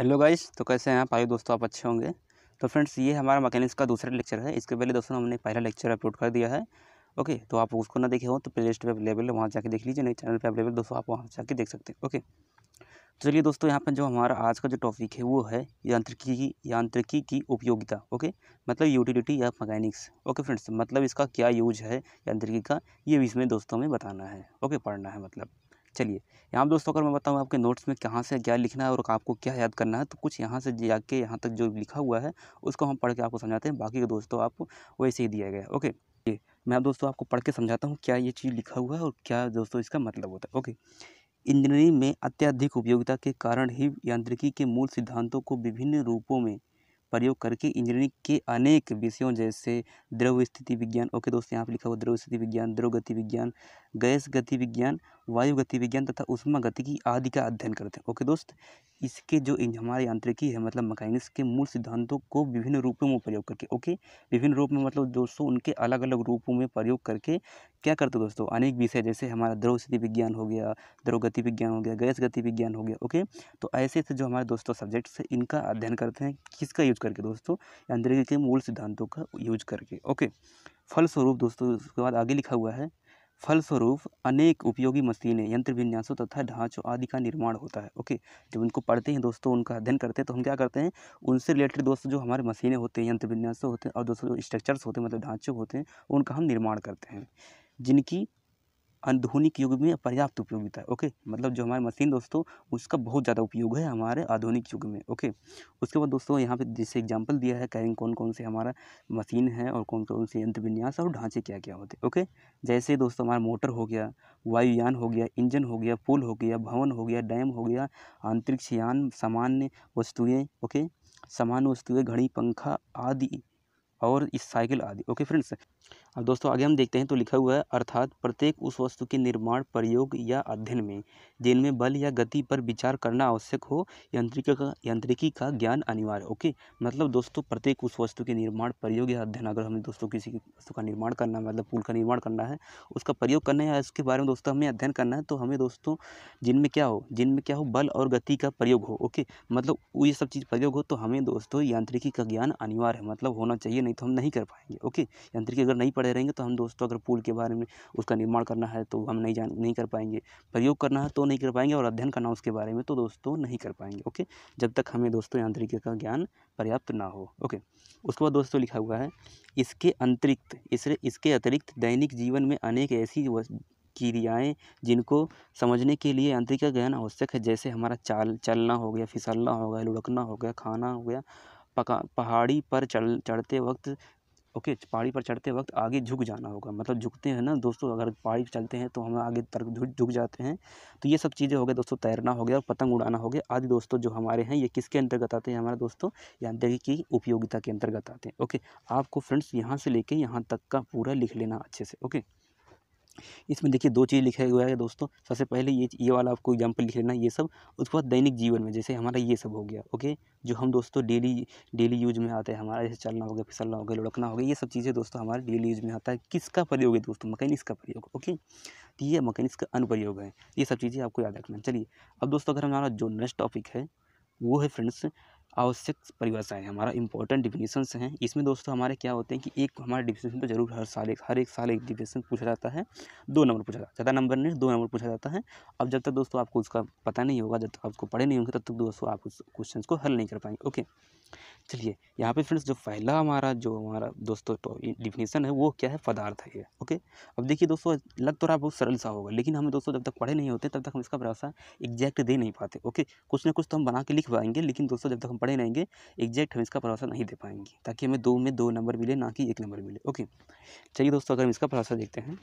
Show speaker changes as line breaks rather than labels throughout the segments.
hello guys तो कैसे हैं आप आइए दोस्तों आप अच्छे होंगे तो फ्रेंड्स ये हमारा मैकेनिक्स का दूसरा लेक्चर है इसके पहले दोस्तों हमने पहला लेक्चर अपलोड कर दिया है ओके तो आप उसको ना देखे हो तो प्ले लिस्ट पर अवेलेबल है वहाँ जाके देख लीजिए नए चैनल पर अवेलेबल दोस्तों आप वहाँ जाके देख सकते हैं ओके तो चलिए दोस्तों यहाँ पर जो हमारा आज का जो टॉपिक है वो है यांत्रिकी की यांत्रिकी की उपयोगिता ओके मतलब यूटिलिटी या मैकेनिक्स ओके फ्रेंड्स मतलब इसका क्या यूज है यांत्रिकी का ये इसमें दोस्तों में बताना है ओके पढ़ना है मतलब चलिए यहाँ दोस्तों अगर मैं बताऊँ आपके नोट्स में कहाँ से क्या लिखना है और आपको क्या याद करना है तो कुछ यहाँ से जाके यहाँ तक जो लिखा हुआ है उसको हम पढ़ के आपको समझाते हैं बाकी के दोस्तों आपको वैसे ही दिया गया ओके मैं दोस्तों आपको पढ़ के समझाता हूँ क्या ये चीज़ लिखा हुआ है और क्या दोस्तों इसका मतलब होता है ओके इंजीनियरिंग में अत्यधिक उपयोगिता के कारण ही यांत्रिकी के मूल सिद्धांतों को विभिन्न रूपों में प्रयोग करके इंजीनियरिंग के अनेक विषयों जैसे द्रव स्थिति विज्ञान ओके दोस्तों यहाँ पर लिखा हुआ द्रव स्थिति विज्ञान द्रव गति विज्ञान गैस गति विज्ञान वायु गति विज्ञान तथा गति की आदि का अध्ययन करते हैं ओके दोस्त इसके जो हमारे यांत्रिकी है मतलब मकैनिक्स के मूल सिद्धांतों को विभिन्न रूपों में प्रयोग करके ओके विभिन्न रूप में मतलब दोस्तों उनके अलग अलग रूपों में प्रयोग करके क्या करते हैं दोस्तों अनेक विषय जैसे हमारा द्रव स्थिति विज्ञान हो गया द्रव गति विज्ञान हो गया गैस गति विज्ञान हो गया ओके तो ऐसे ऐसे जो हमारे दोस्तों सब्जेक्ट्स हैं इनका अध्ययन करते हैं किसका यूज करके दोस्तों यांत्रिकी के मूल सिद्धांतों का यूज करके ओके फलस्वरूप दोस्तों उसके बाद आगे लिखा हुआ है फलस्वरूप अनेक उपयोगी मशीनें यंत्र विन्यासों तथा ढांचों आदि का निर्माण होता है ओके जब उनको पढ़ते हैं दोस्तों उनका अध्ययन करते हैं तो हम क्या करते हैं उनसे रिलेटेड दोस्तों जो हमारे मशीनें होते हैं यंत्र विन्यासों होते हैं और दोस्तों जो स्ट्रक्चर्स होते हैं मतलब ढांचे होते हैं उनका हम निर्माण करते हैं जिनकी आधुनिक युग में पर्याप्त उपयोगिता है ओके मतलब जो हमारे मशीन दोस्तों उसका बहुत ज़्यादा उपयोग है हमारे आधुनिक युग में ओके उसके बाद दोस्तों यहाँ पे जैसे एग्जांपल दिया है कैरिंग कौन कौन से हमारा मशीन है और कौन कौन से यंत्र विन्यास और ढांचे क्या क्या होते हैं ओके जैसे दोस्तों हमारा मोटर हो गया वायुयान हो गया इंजन हो गया पुल हो गया भवन हो गया डैम हो गया अंतरिक्ष यान सामान्य वस्तुएँ ओके सामान्य वस्तुएँ घड़ी पंखा आदि और इस साइकिल आदि ओके फ्रेंड्स अब दोस्तों आगे हम देखते हैं तो लिखा हुआ है अर्थात प्रत्येक उस वस्तु के निर्माण प्रयोग या अध्ययन में जिनमें बल या गति पर विचार करना आवश्यक हो यांत्रिकी का यांत्रिकी का ज्ञान अनिवार्य ओके मतलब दोस्तों प्रत्येक उस वस्तु के निर्माण प्रयोग या अध्ययन अगर हमें दोस्तों किसी वस्तु का निर्माण करना मतलब पुल का निर्माण करना है उसका प्रयोग करना है उसके बारे में दोस्तों हमें अध्ययन करना है तो हमें दोस्तों जिनमें क्या हो जिनमें क्या हो बल और गति का प्रयोग हो ओके मतलब ये सब चीज़ प्रयोग हो तो हमें दोस्तों यांत्रिकी का ज्ञान अनिवार्य है मतलब होना चाहिए नहीं तो हम नहीं कर पाएंगे ओके यांत्रिकी अगर नहीं पढ़े रहेंगे तो हम दोस्तों अगर पुल के बारे में उसका निर्माण करना है तो हम नहीं जान नहीं कर पाएंगे प्रयोग करना है तो नहीं कर पाएंगे और अध्ययन करना उसके बारे में तो दोस्तों नहीं कर पाएंगे ओके जब तक हमें दोस्तों यहाँ का ज्ञान पर्याप्त ना हो ओके उसके बाद दोस्तों लिखा हुआ है इसके अतिरिक्त इसरे इसके अतिरिक्त दैनिक जीवन में अनेक ऐसी क्रियाएँ जिनको समझने के लिए यांत्रिक ज्ञान आवश्यक है जैसे हमारा चाल चलना हो गया फिसलना हो गया लुढ़कना हो गया खाना हो गया पका पहाड़ी पर चढ़ चढ़ते वक्त ओके पहाड़ी पर चढ़ते वक्त आगे झुक जाना होगा मतलब झुकते हैं ना दोस्तों अगर पहाड़ी पर चलते हैं तो हम आगे तरफ झुक जाते हैं तो ये सब चीज़ें हो गया दोस्तों तैरना हो गया और पतंग उड़ाना हो गया आदि दोस्तों जो हमारे हैं ये किसके अंतर्गत आते हैं हमारे दोस्तों यांत्रिकी की उपयोगिता के अंतर्गत आते हैं ओके आपको फ्रेंड्स यहाँ से लेके यहाँ तक का पूरा लिख लेना अच्छे से ओके इसमें देखिए दो चीज़ लिखा हुआ है दोस्तों सबसे पहले ये ये वाला आपको एग्जाम्पल लिख लेना ये सब उसके बाद दैनिक जीवन में जैसे हमारा ये सब हो गया ओके जो हम दोस्तों डेली डेली यूज में आते हैं हमारा जैसे चलना हो गया फिसलना हो गया लुढ़कना हो गया ये सब चीज़ें दोस्तों हमारे डेली यूज में आता है किसका प्रयोग है दोस्तों मकैनिक्स का प्रयोग ओके तो ये मकैनिक्स का अनुप्रयोग है ये सब चीज़ें आपको याद रखना चलिए अब दोस्तों अगर हमारा जो नेक्स्ट टॉपिक है वो है फ्रेंड्स आवश्यक परिभाषाएँ हमारा इंपॉर्टेंट डिफिनीसन्स हैं इसमें दोस्तों हमारे क्या होते हैं कि एक हमारे डिफिनीसन तो जरूर हर साल एक हर एक साल एक डिफिनीसन पूछा जाता है दो नंबर पूछा जाता है ज़्यादा नंबर नहीं दो नंबर पूछा जाता है अब जब तक दोस्तों आपको उसका पता नहीं होगा जब तक आपको पढ़े नहीं होंगे तब तक दोस्तों आप उस क्वेश्चन को हल नहीं कर पाएंगे ओके चलिए यहाँ पे फ्रेंड्स जो पहला हमारा जो हमारा दोस्तों तो डिफिनेशन है वो क्या है पदार्थ है ये ओके अब देखिए दोस्तों लग तो रहा बहुत सरल सा होगा लेकिन हमें दोस्तों जब तक पढ़े नहीं होते तब तक हम इसका भरोसा एग्जैक्ट दे नहीं पाते ओके कुछ ना कुछ तो हम बना के लिख पाएंगे लेकिन दोस्तों जब तक हम पढ़े रहेंगे एग्जैक्ट हम इसका भरोसा नहीं दे पाएंगे ताकि हमें दो में दो नंबर मिले ना कि एक नंबर मिले ओके चलिए दोस्तों अगर हम इसका भरोसा देखते हैं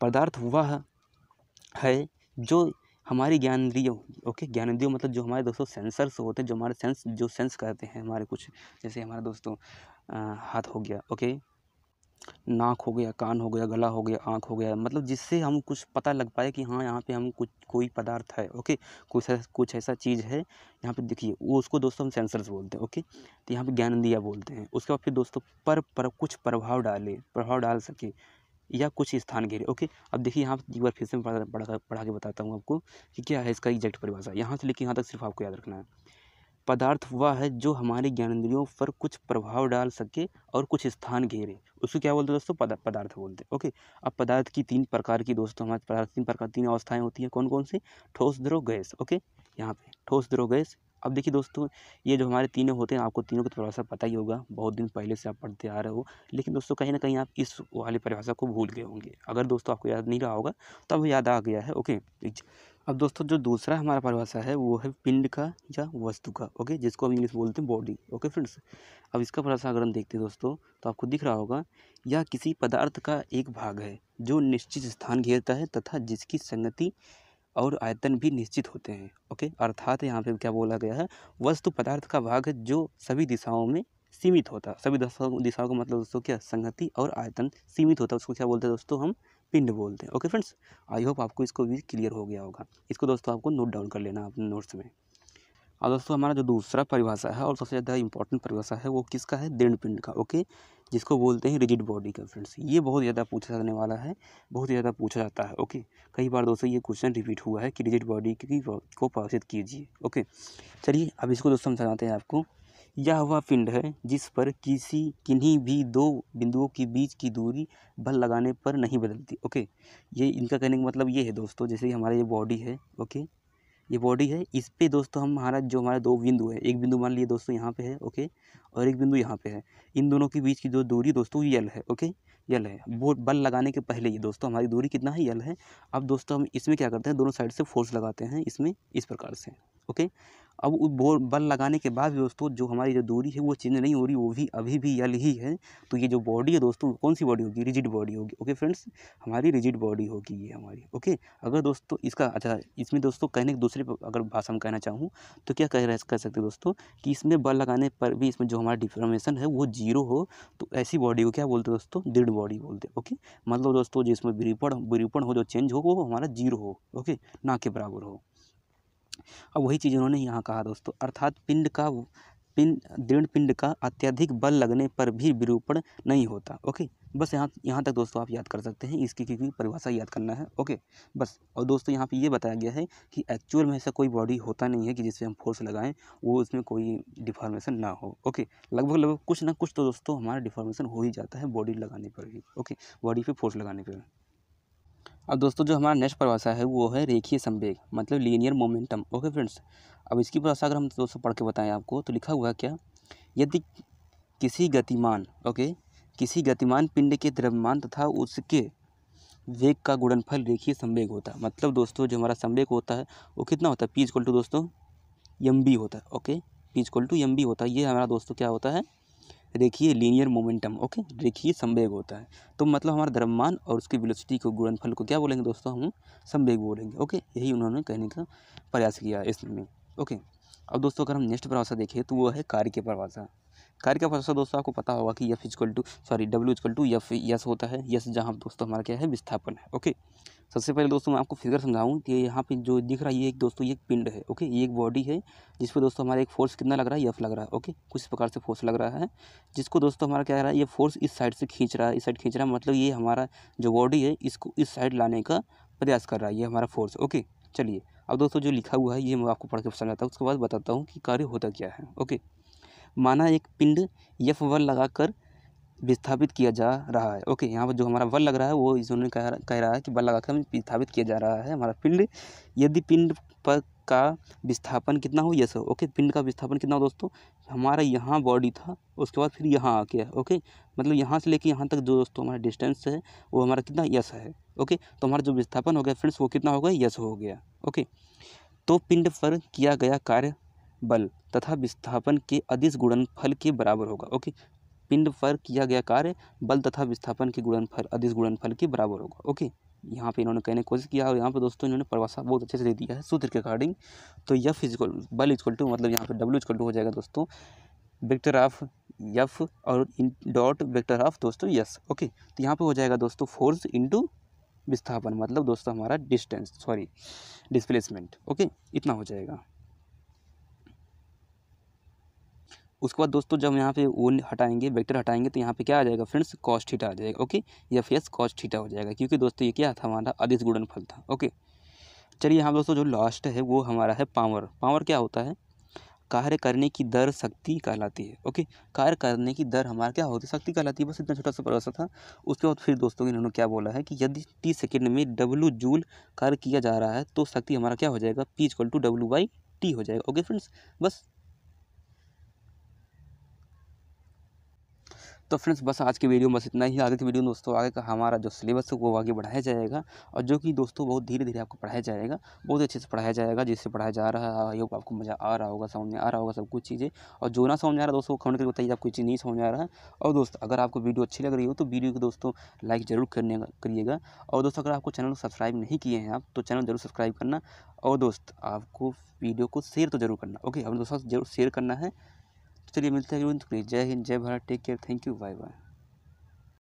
पदार्थ हुआ है जो हमारी ज्ञान इंद्रियों ओके ज्ञान इंद्रियों मतलब जो हमारे दोस्तों सेंसर्स होते हैं जो हमारे सेंस जो सेंस करते हैं हमारे कुछ जैसे हमारे दोस्तों हाथ हो गया ओके नाक हो गया कान हो गया गला हो गया आँख हो गया मतलब जिससे हम कुछ पता लग पाए कि हाँ यहाँ पे हम कुछ कोई पदार्थ है ओके कुछ कुछ ऐसा चीज़ है यहाँ पे देखिए वो उसको दोस्तों हम सेंसर्स बोलते हैं ओके तो यहाँ पे ज्ञान दिया बोलते हैं उसके बाद फिर दोस्तों पर पर कुछ प्रभाव डाले प्रभाव डाल सके या कुछ स्थान घेरे ओके अब देखिए यहाँ एक बार फिर से मैं पढ़ा पढ़ा के बताता हूँ आपको कि क्या है इसका एग्जैक्ट परिभाषा यहाँ से लेकर यहाँ तक सिर्फ आपको याद रखना है पदार्थ हुआ है जो हमारे ज्ञानेंद्रियों पर कुछ प्रभाव डाल सके और कुछ स्थान घेरे उसको क्या बोलते हैं दोस्तों पदा, पदार्थ बोलते हैं ओके अब पदार्थ की तीन प्रकार की दोस्तों हमारे पदार्थ तीन प्रकार तीन अवस्थाएं होती हैं कौन कौन सी ठोस द्रो गैस ओके यहाँ पे ठोस द्रो गैस अब देखिए दोस्तों ये जो हमारे तीनों होते हैं आपको तीनों को तो थोड़ा सा पता ही होगा बहुत दिन पहले से आप पढ़ते आ रहे हो लेकिन दोस्तों कहीं ना कहीं आप इस वाली परिभाषा को भूल गए होंगे अगर दोस्तों आपको याद नहीं रहा होगा तो अब याद आ गया है ओके अब दोस्तों जो दूसरा हमारा परिभाषा है वो है पिंड का या वस्तु का ओके जिसको हम इंग्लिश बोलते हैं बॉडी ओके फ्रेंड्स अब इसका परिभाषा अगर हम देखते हैं दोस्तों तो आपको दिख रहा होगा यह किसी पदार्थ का एक भाग है जो निश्चित स्थान घेरता है तथा जिसकी संगति और आयतन भी निश्चित होते हैं ओके अर्थात यहाँ पे क्या बोला गया है वस्तु पदार्थ का भाग है जो सभी दिशाओं में सीमित होता है सभी दिशाओं दिशाओं का मतलब दोस्तों क्या संगति और आयतन सीमित होता है उसको क्या बोलते हैं दोस्तों हम पिंड बोलते हैं ओके फ्रेंड्स आई होप आपको इसको भी क्लियर हो गया होगा इसको दोस्तों आपको नोट डाउन कर लेना अपने नोट्स में और दोस्तों हमारा जो दूसरा परिभाषा है और सबसे ज़्यादा इंपॉर्टेंट परिभाषा है वो किसका है दृढ़ पिंड का ओके जिसको बोलते हैं रिजिड बॉडी का फ्रेंड्स ये बहुत ज़्यादा पूछा जाने वाला है बहुत ज़्यादा पूछा जाता है ओके कई बार दोस्तों ये क्वेश्चन रिपीट हुआ है कि रिजिड बॉडी की को प्रभावित कीजिए ओके चलिए अब इसको दोस्तों हम समझाते हैं आपको यह वह पिंड है जिस पर किसी किन्हीं भी दो बिंदुओं के बीच की दूरी बल लगाने पर नहीं बदलती ओके ये इनका कहने का मतलब ये है दोस्तों जैसे हमारा ये बॉडी है ओके ये बॉडी है इस पर दोस्तों हम हमारा जो हमारे दो बिंदु है एक बिंदु मान लिए दोस्तों यहाँ पे है ओके और एक बिंदु यहाँ पे है इन दोनों के बीच की जो दूरी दोस्तों ये एल है ओके यल है वो बल लगाने के पहले ही दोस्तों हमारी दूरी कितना है यल है अब दोस्तों हम इसमें क्या करते हैं दोनों साइड से फोर्स लगाते हैं इसमें इस प्रकार से ओके अब वो बल लगाने के बाद भी दोस्तों जो हमारी जो दूरी है वो चेंज नहीं हो रही वो भी अभी भी यल ही है तो ये जो बॉडी है दोस्तों कौन सी बॉडी होगी रिजिड बॉडी होगी ओके फ्रेंड्स हमारी रिजिड बॉडी होगी ये हमारी ओके अगर दोस्तों इसका अच्छा इसमें दोस्तों कहने के दूसरे अगर भाषा में कहना चाहूँ तो क्या कह कह सकते दोस्तों कि इसमें बल लगाने पर भी इसमें जो हमारा डिफॉर्मेशन है वो जीरो हो तो ऐसी बॉडी को क्या बोलते दोस्तों दृढ़ बॉडी बोलते हैं ओके मतलब दोस्तों जिसमें विरूपण विरूपण हो जो चेंज हो वो हमारा जीरो हो ओके ना के बराबर हो अब वही चीज़ उन्होंने यहाँ कहा दोस्तों अर्थात पिंड का पिंड दृढ़ पिंड का अत्यधिक बल लगने पर भी विरूपण नहीं होता ओके बस यहाँ यहाँ तक दोस्तों आप याद कर सकते हैं इसकी क्योंकि परिभाषा याद करना है ओके बस और दोस्तों यहाँ पे ये बताया गया है कि एक्चुअल में ऐसा कोई बॉडी होता नहीं है कि जिससे हम फोर्स लगाएं वो उसमें कोई डिफॉर्मेशन ना हो ओके लगभग लगभग कुछ ना कुछ तो दोस्तों हमारा डिफॉर्मेशन हो ही जाता है बॉडी लगाने पर भी ओके बॉडी पर फोर्स लगाने पर अब दोस्तों जो हमारा नेक्स्ट परिभाषा है वो है रेखीय संवेग मतलब लीनियर मोमेंटम ओके फ्रेंड्स अब इसकी परिभाषा अगर हम दोस्तों पढ़ के बताएं आपको तो लिखा हुआ क्या यदि किसी गतिमान ओके किसी गतिमान पिंड के द्रव्यमान तथा उसके वेग का गुणनफल रेखीय संवेग होता है मतलब दोस्तों जो हमारा संवेग होता है वो कितना होता है पीज इक्वल टू दोस्तों एम बी होता है okay P is equal to M B होता है ये हमारा दोस्तों क्या होता है रेखीय लीनियर मोमेंटम ओके रेखीय संवेग होता है तो मतलब हमारा द्रव्यमान और उसकी वेलोसिटी को गुणनफल को क्या बोलेंगे दोस्तों हम संवेग बोलेंगे ओके यही उन्होंने कहने का प्रयास किया इसमें ओके अब दोस्तों अगर हम नेक्स्ट परिभाषा देखें तो वो है कार्य की परिभाषा कार्य का फसल दोस्तों आपको पता होगा कि F equal to sorry W equal to F S होता है यस जहाँ दोस्तों हमारा क्या है विस्थापन है ओके सबसे पहले दोस्तों मैं आपको फिगर समझाऊँ कि यहाँ पे जो दिख रहा है ये एक दोस्तों ये एक पिंड है ओके ये एक बॉडी है जिस पर दोस्तों हमारा एक फोर्स कितना लग रहा है यफ लग रहा है ओके कुछ प्रकार से फोर्स लग रहा है जिसको दोस्तों हमारा क्या रहा है ये फोर्स इस साइड से खींच रहा है इस साइड खींच रहा है मतलब ये हमारा जो बॉडी है इसको इस साइड लाने का प्रयास कर रहा है ये हमारा फोर्स ओके चलिए अब दोस्तों जो लिखा हुआ है ये मैं आपको पढ़ के समझाता हूँ उसके बाद बताता हूँ कि कार्य होता क्या है ओके माना एक पिंड यफ वल लगाकर विस्थापित किया जा रहा है ओके यहाँ पर जो हमारा वल लग रहा है वो इन्होंने कह कह रहा है कि बल लगाकर विस्थापित किया जा रहा है हमारा पिंड यदि पिंड पर का विस्थापन कितना हो यस हो ओके पिंड का विस्थापन कितना हो दोस्तों हमारा यहाँ बॉडी था उसके बाद फिर यहाँ आ गया ओके मतलब यहाँ से लेके यहाँ तक जो दोस्तों हमारा डिस्टेंस है वो हमारा कितना यस है ओके तो हमारा जो विस्थापन हो गया फ्रेंड्स वो कितना हो गया यस हो गया ओके तो पिंड पर किया गया कार्य बल तथा विस्थापन के अदिश गुणनफल के बराबर होगा ओके पिंड पर किया गया कार्य बल तथा विस्थापन के गुणनफल अदिश गुणनफल के बराबर होगा ओके यहाँ पे इन्होंने कहने की कोशिश किया और यहाँ पे दोस्तों इन्होंने परवासा बहुत अच्छे से दे दिया है सूत्र के अकॉर्डिंग तो यफ इजक्ल बल इजक्ल टू मतलब यहाँ पे डब्ल्यू इजक्ल टू हो जाएगा दोस्तों वेक्टर ऑफ यफ और डॉट वेक्टर ऑफ दोस्तों यस ओके तो यहाँ पे हो जाएगा दोस्तों फोर्स इंटू विस्थापन मतलब दोस्तों हमारा डिस्टेंस सॉरी डिस्प्लेसमेंट ओके इतना हो जाएगा उसके बाद दोस्तों जब यहाँ पे वो हटाएंगे वेक्टर हटाएंगे तो यहाँ पे क्या आ जाएगा फ्रेंड्स कॉस्ट ठीटा आ जाएगा ओके या फेस कॉस्ट थीटा हो जाएगा क्योंकि दोस्तों ये क्या था हमारा अधिस गुड़न फल था ओके चलिए यहाँ दोस्तों जो लास्ट है वो हमारा है पावर पावर क्या होता है कार्य करने की दर शक्ति कहलाती है ओके कार्य करने की दर हमारा क्या होती है शक्ति कहलाती है बस इतना छोटा सा भरोसा था उसके बाद फिर दोस्तों इन्होंने क्या बोला है कि यदि टी सेकेंड में डब्लू जूल कार्य किया जा रहा है तो शक्ति हमारा क्या हो जाएगा P equal to W by T हो जाएगा ओके फ्रेंड्स बस तो फ्रेंड्स बस आज की वीडियो बस इतना ही आगे की वीडियो दोस्तों आगे का हमारा जो सिलेबस है वो आगे बढ़ाया जाएगा और जो कि दोस्तों बहुत धीरे धीरे आपको पढ़ाया जाएगा बहुत अच्छे से पढ़ाया जाएगा जिससे पढ़ाया जा रहा है योग आपको मज़ा आ रहा होगा समझ में आ रहा होगा सब कुछ चीज़ें और जो ना समझ आ रहा दोस्तों कमेंट करके बताइए आपको चीज़ नहीं समझ आ रहा है और दोस्त अगर आपको वीडियो अच्छी लग रही हो तो वीडियो को दोस्तों लाइक ज़रूर करने करिएगा और दोस्तों अगर आपको चैनल को सब्सक्राइब नहीं किए हैं आप तो चैनल जरूर सब्सक्राइब करना और दोस्त आपको वीडियो को शेयर तो ज़रूर करना ओके अपने दोस्तों जरूर शेयर करना है तो चलिए मिलते हैं जय हिंद जय Bharat take care thank you bye bye